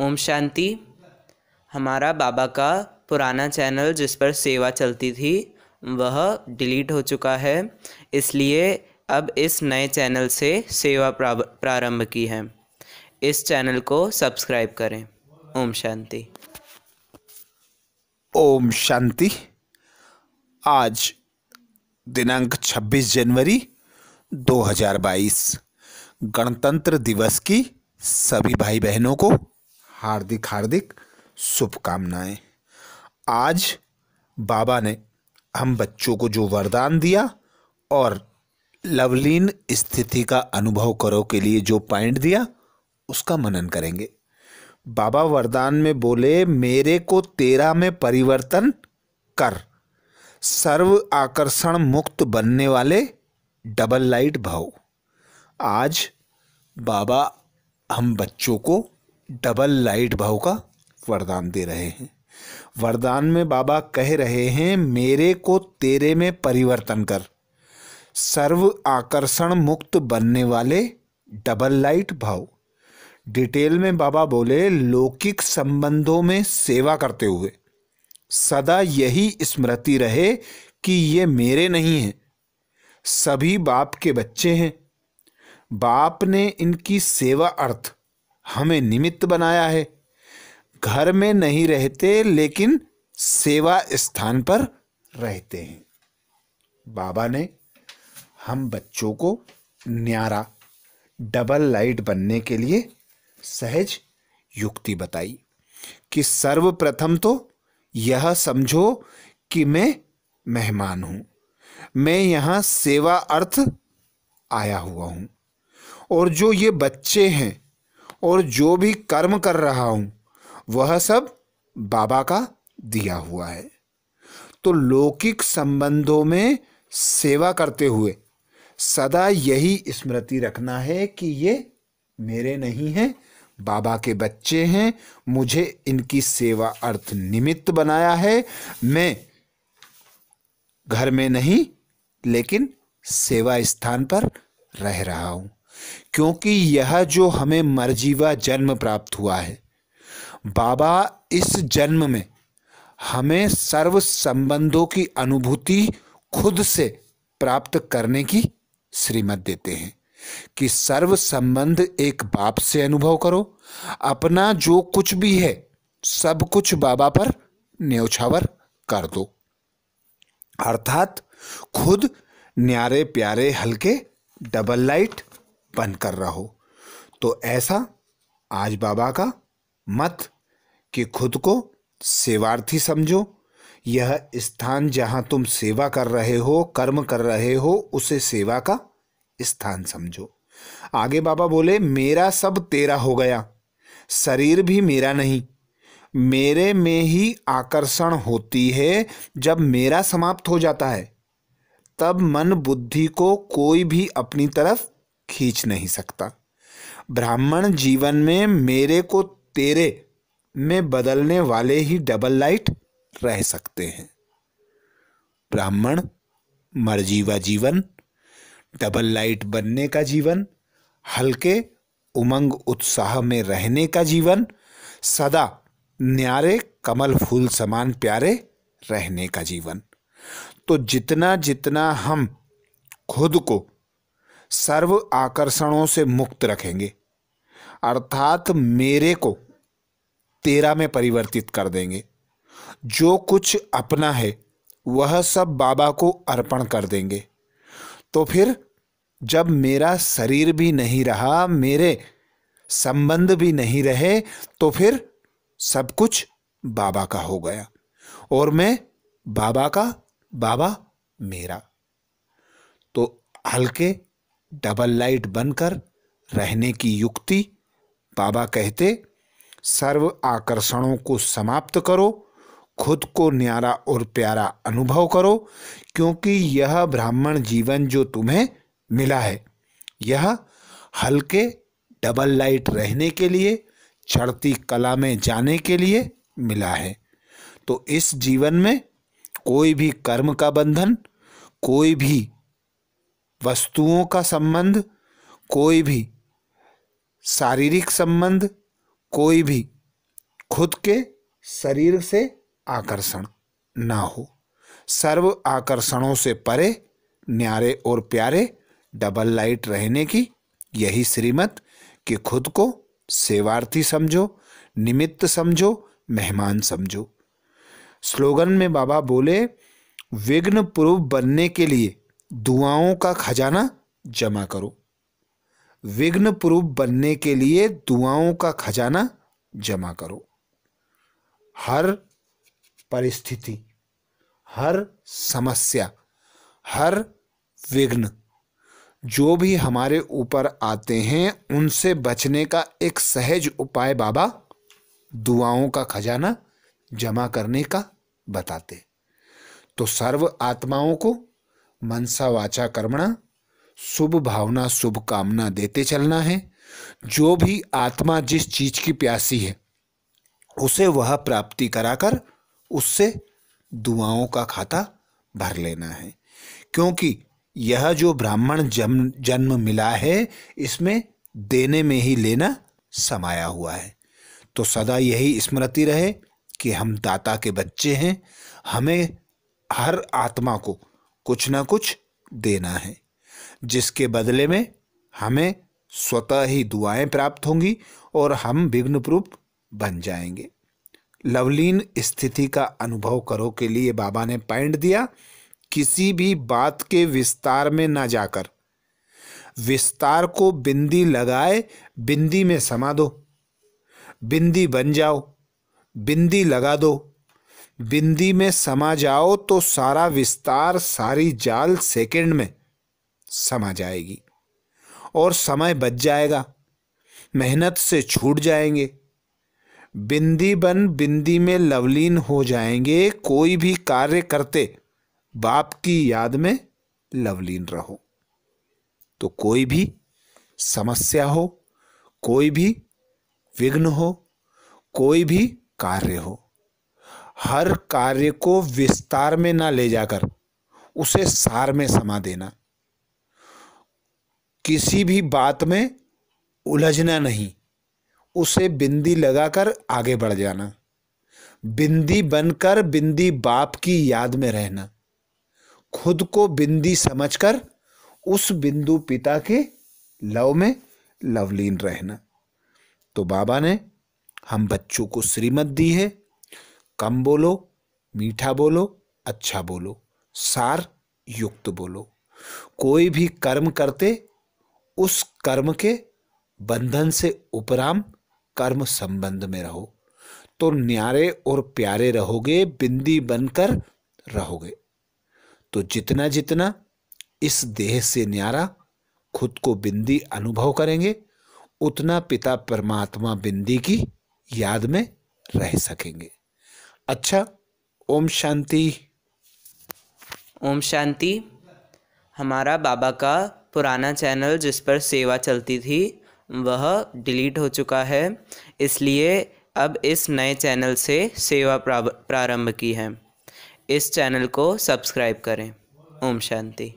ओम शांति हमारा बाबा का पुराना चैनल जिस पर सेवा चलती थी वह डिलीट हो चुका है इसलिए अब इस नए चैनल से सेवा प्रारंभ की है इस चैनल को सब्सक्राइब करें ओम शांति ओम शांति आज दिनांक 26 जनवरी 2022 गणतंत्र दिवस की सभी भाई बहनों को हार्दिक हार्दिक शुभकामनाएं आज बाबा ने हम बच्चों को जो वरदान दिया और लवलीन स्थिति का अनुभव करो के लिए जो पॉइंट दिया उसका मनन करेंगे बाबा वरदान में बोले मेरे को तेरा में परिवर्तन कर सर्व आकर्षण मुक्त बनने वाले डबल लाइट भाव आज बाबा हम बच्चों को डबल लाइट भाव का वरदान दे रहे हैं वरदान में बाबा कह रहे हैं मेरे को तेरे में परिवर्तन कर सर्व आकर्षण मुक्त बनने वाले डबल लाइट भाव डिटेल में बाबा बोले लौकिक संबंधों में सेवा करते हुए सदा यही स्मृति रहे कि ये मेरे नहीं हैं सभी बाप के बच्चे हैं बाप ने इनकी सेवा अर्थ हमें निमित्त बनाया है घर में नहीं रहते लेकिन सेवा स्थान पर रहते हैं बाबा ने हम बच्चों को न्यारा डबल लाइट बनने के लिए सहज युक्ति बताई कि सर्वप्रथम तो यह समझो कि मैं मेहमान हूं मैं यहां सेवा अर्थ आया हुआ हूं और जो ये बच्चे हैं और जो भी कर्म कर रहा हूँ वह सब बाबा का दिया हुआ है तो लौकिक संबंधों में सेवा करते हुए सदा यही स्मृति रखना है कि ये मेरे नहीं हैं बाबा के बच्चे हैं मुझे इनकी सेवा अर्थ निमित्त बनाया है मैं घर में नहीं लेकिन सेवा स्थान पर रह रहा हूँ क्योंकि यह जो हमें मरजीवा जन्म प्राप्त हुआ है बाबा इस जन्म में हमें सर्व संबंधों की अनुभूति खुद से प्राप्त करने की श्रीमत देते हैं कि सर्व संबंध एक बाप से अनुभव करो अपना जो कुछ भी है सब कुछ बाबा पर न्यौछावर कर दो अर्थात खुद न्यारे प्यारे हल्के डबल लाइट बनकर रहो तो ऐसा आज बाबा का मत कि खुद को सेवार्थी समझो यह स्थान जहाँ तुम सेवा कर रहे हो कर्म कर रहे हो उसे सेवा का स्थान समझो आगे बाबा बोले मेरा सब तेरा हो गया शरीर भी मेरा नहीं मेरे में ही आकर्षण होती है जब मेरा समाप्त हो जाता है तब मन बुद्धि को कोई भी अपनी तरफ खींच नहीं सकता ब्राह्मण जीवन में मेरे को तेरे में बदलने वाले ही डबल लाइट रह सकते हैं ब्राह्मण मरजीवा जीवन डबल लाइट बनने का जीवन हल्के उमंग उत्साह में रहने का जीवन सदा न्यारे कमल फूल समान प्यारे रहने का जीवन तो जितना जितना हम खुद को सर्व आकर्षणों से मुक्त रखेंगे अर्थात मेरे को तेरा में परिवर्तित कर देंगे जो कुछ अपना है वह सब बाबा को अर्पण कर देंगे तो फिर जब मेरा शरीर भी नहीं रहा मेरे संबंध भी नहीं रहे तो फिर सब कुछ बाबा का हो गया और मैं बाबा का बाबा मेरा तो हल्के डबल लाइट बनकर रहने की युक्ति बाबा कहते सर्व आकर्षणों को समाप्त करो खुद को न्यारा और प्यारा अनुभव करो क्योंकि यह ब्राह्मण जीवन जो तुम्हें मिला है यह हल्के डबल लाइट रहने के लिए चढ़ती कला में जाने के लिए मिला है तो इस जीवन में कोई भी कर्म का बंधन कोई भी वस्तुओं का संबंध कोई भी शारीरिक संबंध कोई भी खुद के शरीर से आकर्षण ना हो सर्व आकर्षणों से परे न्यारे और प्यारे डबल लाइट रहने की यही श्रीमत कि खुद को सेवार्थी समझो निमित्त समझो मेहमान समझो स्लोगन में बाबा बोले विघ्न पूर्व बनने के लिए दुआओं का खजाना जमा करो विघ्न प्रूप बनने के लिए दुआओं का खजाना जमा करो हर परिस्थिति हर समस्या हर विघ्न जो भी हमारे ऊपर आते हैं उनसे बचने का एक सहज उपाय बाबा दुआओं का खजाना जमा करने का बताते तो सर्व आत्माओं को मनसा वाचा कर्मणा शुभ भावना शुभ कामना देते चलना है जो भी आत्मा जिस चीज की प्यासी है उसे वह प्राप्ति कराकर उससे दुआओं का खाता भर लेना है क्योंकि यह जो ब्राह्मण जन्म जन्म मिला है इसमें देने में ही लेना समाया हुआ है तो सदा यही स्मृति रहे कि हम दाता के बच्चे हैं हमें हर आत्मा को कुछ ना कुछ देना है जिसके बदले में हमें स्वतः ही दुआएं प्राप्त होंगी और हम विघ्न प्रूप बन जाएंगे लवलीन स्थिति का अनुभव करो के लिए बाबा ने पैंट दिया किसी भी बात के विस्तार में ना जाकर विस्तार को बिंदी लगाए बिंदी में समा दो बिंदी बन जाओ बिंदी लगा दो बिंदी में समा जाओ तो सारा विस्तार सारी जाल सेकंड में समा जाएगी और समय बच जाएगा मेहनत से छूट जाएंगे बिंदी बन बिंदी में लवलीन हो जाएंगे कोई भी कार्य करते बाप की याद में लवलीन रहो तो कोई भी समस्या हो कोई भी विघ्न हो कोई भी कार्य हो हर कार्य को विस्तार में ना ले जाकर उसे सार में समा देना किसी भी बात में उलझना नहीं उसे बिंदी लगाकर आगे बढ़ जाना बिंदी बनकर बिंदी बाप की याद में रहना खुद को बिंदी समझकर उस बिंदु पिता के लव में लवलीन रहना तो बाबा ने हम बच्चों को श्रीमत दी है कम बोलो मीठा बोलो अच्छा बोलो सार युक्त बोलो कोई भी कर्म करते उस कर्म के बंधन से उपराम कर्म संबंध में रहो तो न्यारे और प्यारे रहोगे बिंदी बनकर रहोगे तो जितना जितना इस देह से न्यारा खुद को बिंदी अनुभव करेंगे उतना पिता परमात्मा बिंदी की याद में रह सकेंगे अच्छा ओम शांति ओम शांति हमारा बाबा का पुराना चैनल जिस पर सेवा चलती थी वह डिलीट हो चुका है इसलिए अब इस नए चैनल से सेवा प्रारंभ की है इस चैनल को सब्सक्राइब करें ओम शांति